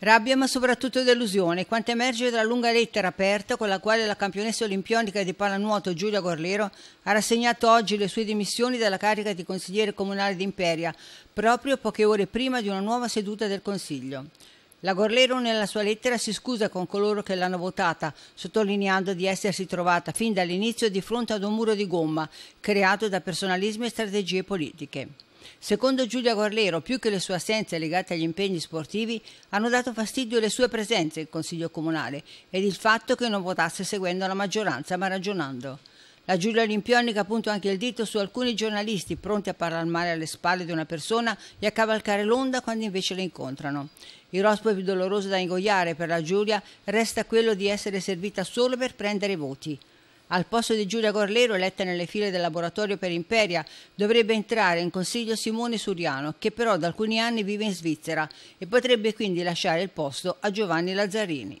Rabbia ma soprattutto delusione, quanto emerge dalla lunga lettera aperta con la quale la campionessa olimpionica di pallanuoto Giulia Gorlero ha rassegnato oggi le sue dimissioni dalla carica di consigliere comunale di Imperia, proprio poche ore prima di una nuova seduta del Consiglio. La Gorlero nella sua lettera si scusa con coloro che l'hanno votata, sottolineando di essersi trovata fin dall'inizio di fronte ad un muro di gomma creato da personalismi e strategie politiche. Secondo Giulia Guarlero, più che le sue assenze legate agli impegni sportivi, hanno dato fastidio le sue presenze in Consiglio Comunale ed il fatto che non votasse seguendo la maggioranza ma ragionando. La Giulia Olimpionica punta anche il dito su alcuni giornalisti pronti a parlare male alle spalle di una persona e a cavalcare l'onda quando invece le incontrano. Il rospo più doloroso da ingoiare per la Giulia resta quello di essere servita solo per prendere voti. Al posto di Giulia Corlero, eletta nelle file del laboratorio per Imperia, dovrebbe entrare in consiglio Simone Suriano, che però da alcuni anni vive in Svizzera e potrebbe quindi lasciare il posto a Giovanni Lazzarini.